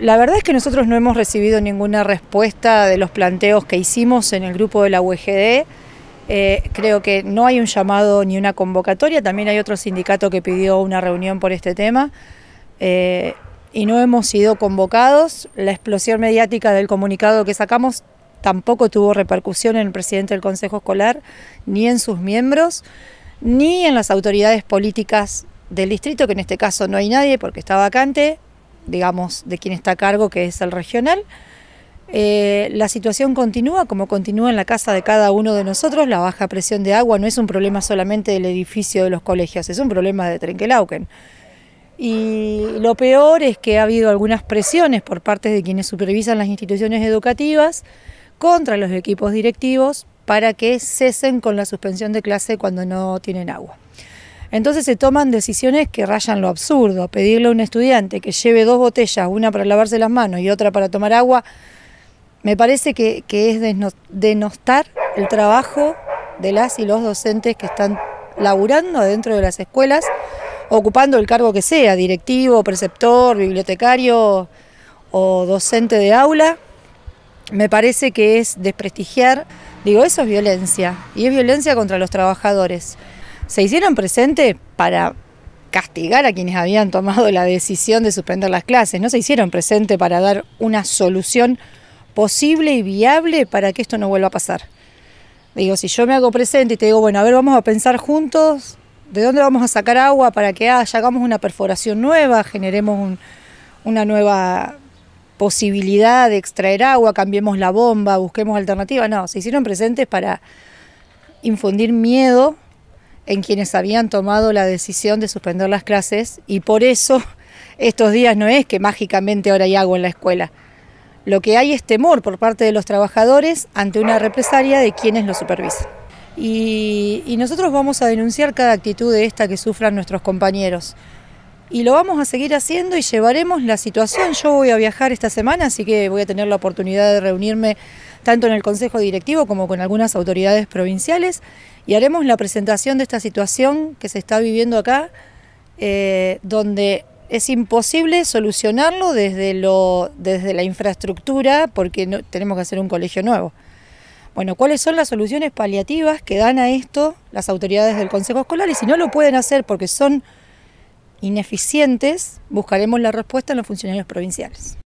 La verdad es que nosotros no hemos recibido ninguna respuesta de los planteos que hicimos en el grupo de la UGD. Eh, creo que no hay un llamado ni una convocatoria, también hay otro sindicato que pidió una reunión por este tema eh, y no hemos sido convocados. La explosión mediática del comunicado que sacamos tampoco tuvo repercusión en el presidente del Consejo Escolar, ni en sus miembros, ni en las autoridades políticas del distrito, que en este caso no hay nadie porque está vacante, digamos, de quien está a cargo, que es el regional. Eh, la situación continúa como continúa en la casa de cada uno de nosotros. La baja presión de agua no es un problema solamente del edificio de los colegios, es un problema de Trenquelauken. Y lo peor es que ha habido algunas presiones por parte de quienes supervisan las instituciones educativas contra los equipos directivos para que cesen con la suspensión de clase cuando no tienen agua. Entonces se toman decisiones que rayan lo absurdo. Pedirle a un estudiante que lleve dos botellas, una para lavarse las manos y otra para tomar agua, me parece que, es denostar el trabajo de las y los docentes que están laburando dentro de las escuelas, ocupando el cargo que sea, directivo, preceptor, bibliotecario o docente de aula. Me parece que es desprestigiar, digo, eso es violencia, y es violencia contra los trabajadores se hicieron presentes para castigar a quienes habían tomado la decisión de suspender las clases, no se hicieron presentes para dar una solución posible y viable para que esto no vuelva a pasar. Digo, si yo me hago presente y te digo, bueno, a ver, vamos a pensar juntos de dónde vamos a sacar agua para que haya, ah, hagamos una perforación nueva, generemos una nueva posibilidad de extraer agua, cambiemos la bomba, busquemos alternativas. No, se hicieron presentes para infundir miedo en quienes habían tomado la decisión de suspender las clases y por eso estos días no es que mágicamente ahora hay agua en la escuela. Lo que hay es temor por parte de los trabajadores ante una represalia de quienes lo supervisan. Y, y nosotros vamos a denunciar cada actitud de esta que sufran nuestros compañeros y lo vamos a seguir haciendo y llevaremos la situación. Yo voy a viajar esta semana, así que voy a tener la oportunidad de reunirme tanto en el Consejo Directivo como con algunas autoridades provinciales y haremos la presentación de esta situación que se está viviendo acá, eh, donde es imposible solucionarlo desde, lo, desde la infraestructura porque no, tenemos que hacer un colegio nuevo. Bueno, ¿cuáles son las soluciones paliativas que dan a esto las autoridades del Consejo Escolar? Y si no lo pueden hacer porque son ineficientes, buscaremos la respuesta en los funcionarios provinciales.